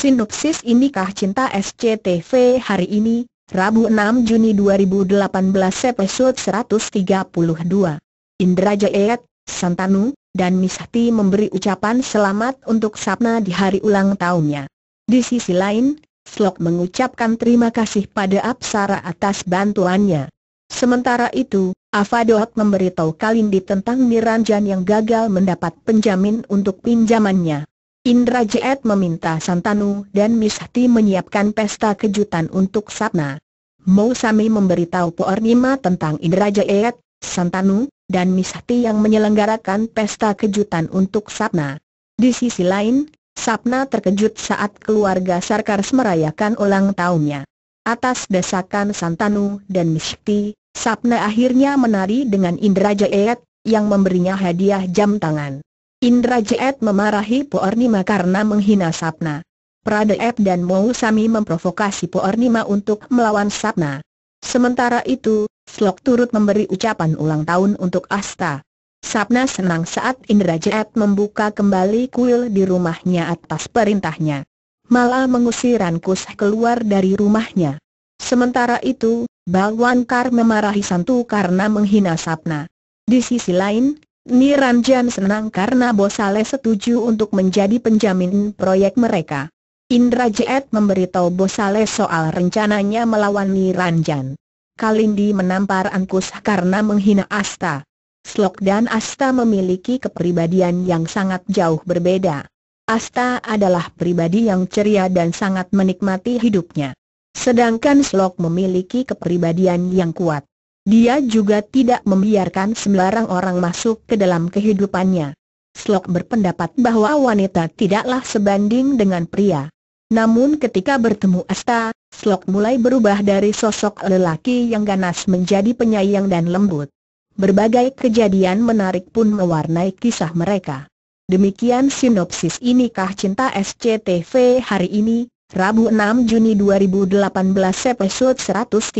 Sinopsis inikah Cinta SCTV hari ini, Rabu 6 Juni 2018 episode 132. Indra Jayet, Santanu, dan Misati memberi ucapan selamat untuk Sapna di hari ulang tahunnya. Di sisi lain, Slok mengucapkan terima kasih pada Apsara atas bantuannya. Sementara itu, Avadot memberitahu Kalindi tentang Niranjan yang gagal mendapat penjamin untuk pinjamannya. Indrajet meminta Santanu dan Mishti menyiapkan pesta kejutan untuk Sapna. Mousami memberitahu Poornima tentang Indrajet, Santanu, dan Mishti yang menyelenggarakan pesta kejutan untuk Sapna. Di sisi lain, Sapna terkejut saat keluarga Sarkars merayakan ulang tahunnya. Atas desakan Santanu dan Mishti, Sapna akhirnya menari dengan Indrajet, yang memberinya hadiah jam tangan. Indra Jeet memarahi Poornima karena menghina Sapna. Pradeep dan Mousami memprovokasi Poornima untuk melawan Sapna. Sementara itu, Slok turut memberi ucapan ulang tahun untuk Asta. Sapna senang saat Indra Jeet membuka kembali kuil di rumahnya atas perintahnya. Malah mengusir Rankus keluar dari rumahnya. Sementara itu, Balwan memarahi Santu karena menghina Sapna. Di sisi lain, Niranjan senang karena Bosale setuju untuk menjadi penjamin proyek mereka. Indra Jet memberitahu Bosale soal rencananya melawan Niranjan. Jan. Kalindi menampar angkus karena menghina Asta. Slok dan Asta memiliki kepribadian yang sangat jauh berbeda. Asta adalah pribadi yang ceria dan sangat menikmati hidupnya. Sedangkan Slok memiliki kepribadian yang kuat. Dia juga tidak membiarkan sembarang orang masuk ke dalam kehidupannya. Slok berpendapat bahwa wanita tidaklah sebanding dengan pria. Namun ketika bertemu Asta, Slok mulai berubah dari sosok lelaki yang ganas menjadi penyayang dan lembut. Berbagai kejadian menarik pun mewarnai kisah mereka. Demikian sinopsis inikah cinta SCTV hari ini, Rabu 6 Juni 2018 episode 132.